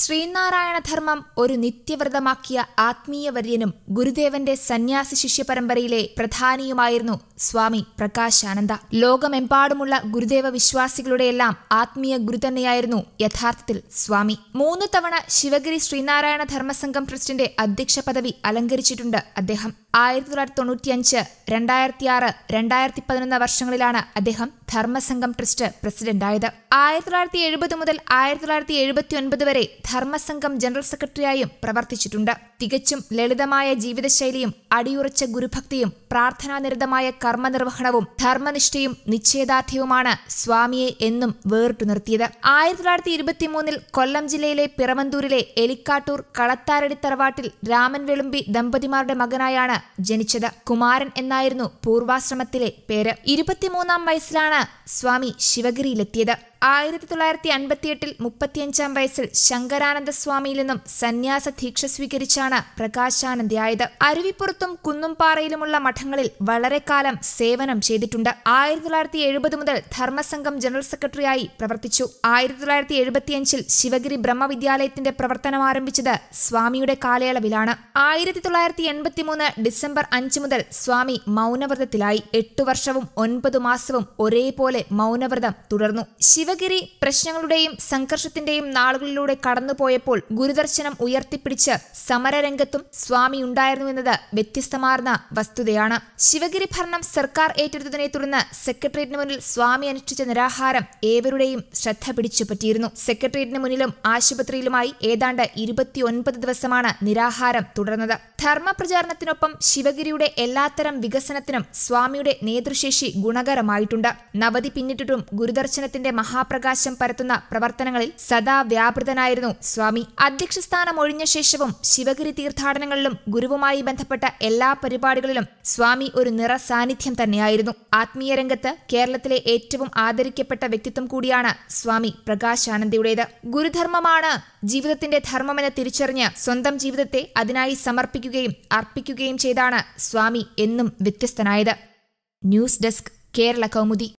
ശ്രീനാരായണ ധർമ്മം ഒരു നിത്യവ്രതമാക്കിയ ആത്മീയവര്യനും ഗുരുദേവന്റെ സന്യാസി ശിഷ്യ പരമ്പരയിലെ പ്രധാനിയുമായിരുന്നു സ്വാമി പ്രകാശാനന്ദ ലോകമെമ്പാടുമുള്ള ഗുരുദേവ വിശ്വാസികളുടെയെല്ലാം ആത്മീയ ഗുരു തന്നെയായിരുന്നു യഥാർത്ഥത്തിൽ സ്വാമി മൂന്ന് തവണ ശിവഗിരി ശ്രീനാരായണ ധർമ്മസംഘം ട്രസ്റ്റിന്റെ അധ്യക്ഷ പദവി അലങ്കരിച്ചിട്ടുണ്ട് അദ്ദേഹം ആയിരത്തി തൊള്ളായിരത്തി തൊണ്ണൂറ്റിയഞ്ച് രണ്ടായിരത്തി ആറ് രണ്ടായിരത്തി പതിനൊന്ന് വർഷങ്ങളിലാണ് അദ്ദേഹം ധർമ്മസംഘം ട്രസ്റ്റ് പ്രസിഡന്റായത് ആയിരത്തി തൊള്ളായിരത്തി എഴുപത് മുതൽ ആയിരത്തി തൊള്ളായിരത്തി എഴുപത്തി ഒൻപത് വരെ ധർമ്മസംഘം ജനറൽ സെക്രട്ടറിയായും പ്രവർത്തിച്ചിട്ടുണ്ട് തികച്ചും ലളിതമായ ജീവിതശൈലിയും അടിയുറച്ച ഗുരുഭക്തിയും പ്രാർത്ഥനാനിരതമായ കർമ്മനിർവഹണവും ധർമ്മനിഷ്ഠയും നിശ്ചയദാർഢ്യവുമാണ് സ്വാമിയെ എന്നും വേറിട്ടു നിർത്തിയത് ആയിരത്തി തൊള്ളായിരത്തി ഇരുപത്തിമൂന്നിൽ കൊല്ലം ജില്ലയിലെ പിറമന്തൂരിലെ എലിക്കാട്ടൂർ കളത്താരടി തറവാട്ടിൽ രാമൻ വെളുമ്പി ദമ്പതിമാരുടെ മകനായാണ് ജനിച്ചത് കുമാരൻ എന്നായിരുന്നു പൂർവാശ്രമത്തിലെ പേര് ഇരുപത്തിമൂന്നാം വയസ്സിലാണ് സ്വാമി ശിവഗിരിയിലെത്തിയത് ആയിരത്തി തൊള്ളായിരത്തി അൻപത്തിയെട്ടിൽ മുപ്പത്തിയഞ്ചാം വയസ്സിൽ ശങ്കരാനന്ദ സ്വാമിയിൽ നിന്നും സന്യാസ ദീക്ഷ സ്വീകരിച്ചാണ് ആണ് പ്രകാശാനന്ദയായത് അരുവിപ്പുറത്തും കുന്നുംപാറയിലുമുള്ള മഠങ്ങളിൽ വളരെക്കാലം സേവനം ചെയ്തിട്ടുണ്ട് ആയിരത്തി തൊള്ളായിരത്തി എഴുപത് മുതൽ ധർമ്മസംഘം ജനറൽ സെക്രട്ടറിയായി പ്രവർത്തിച്ചു ആയിരത്തി തൊള്ളായിരത്തി എഴുപത്തിയഞ്ചിൽ ശിവഗിരി ബ്രഹ്മവിദ്യാലയത്തിന്റെ പ്രവർത്തനം ആരംഭിച്ചത് സ്വാമിയുടെ കാലയളവിലാണ് ആയിരത്തി തൊള്ളായിരത്തി എൺപത്തിമൂന്ന് ഡിസംബർ അഞ്ച് മുതൽ സ്വാമി മൗനവ്രതത്തിലായി എട്ടു വർഷവും ഒൻപത് മാസവും ഒരേപോലെ മൗനവ്രതം തുടർന്നു ശിവഗിരി പ്രശ്നങ്ങളുടെയും സംഘർഷത്തിന്റെയും നാളുകളിലൂടെ കടന്നുപോയപ്പോൾ ഗുരുദർശനം ഉയർത്തിപ്പിടിച്ച് സമര രംഗത്തും സ്വാമി ഉണ്ടായിരുന്നുവെന്നത് വ്യത്യസ്തമാർന്ന വസ്തുതയാണ് ശിവഗിരി ഭരണം സർക്കാർ ഏറ്റെടുത്തതിനെ തുടർന്ന് സെക്രട്ടേറിയറ്റിന് മുന്നിൽ സ്വാമി അനുഷ്ഠിച്ച നിരാഹാരം ഏവരുടെയും ശ്രദ്ധ പിടിച്ചുപറ്റിയിരുന്നു സെക്രട്ടേറിയറ്റിന് മുന്നിലും ആശുപത്രിയിലുമായി ഏതാണ്ട് ഇരുപത്തിയൊൻപത് ദിവസമാണ് നിരാഹാരം തുടർന്നത് ധർമ്മപ്രചാരണത്തിനൊപ്പം ശിവഗിരിയുടെ എല്ലാത്തരം വികസനത്തിനും സ്വാമിയുടെ നേതൃശേഷി ഗുണകരമായിട്ടുണ്ട് നവതി പിന്നിട്ടിട്ടും ഗുരുദർശനത്തിന്റെ മഹാപ്രകാശം പരത്തുന്ന പ്രവർത്തനങ്ങളിൽ സദാ വ്യാപൃതനായിരുന്നു സ്വാമി അധ്യക്ഷസ്ഥാനം ഒഴിഞ്ഞ ശേഷവും ശിവഗിരി ശിവഗിരി തീർത്ഥാടനങ്ങളിലും ഗുരുവുമായി ബന്ധപ്പെട്ട എല്ലാ പരിപാടികളിലും സ്വാമി ഒരു നിറ സാന്നിധ്യം തന്നെയായിരുന്നു ആത്മീയ രംഗത്ത് കേരളത്തിലെ ഏറ്റവും ആദരിക്കപ്പെട്ട വ്യക്തിത്വം കൂടിയാണ് സ്വാമി പ്രകാശാനന്ദിയുടേത് ഗുരുധർമ്മമാണ് ജീവിതത്തിന്റെ ധർമ്മമെന്ന് തിരിച്ചറിഞ്ഞ് സ്വന്തം ജീവിതത്തെ അതിനായി സമർപ്പിക്കുകയും അർപ്പിക്കുകയും ചെയ്താണ് സ്വാമി എന്നും വ്യത്യസ്തനായത് ന്യൂസ് ഡെസ്ക് കേരള കൗമുദി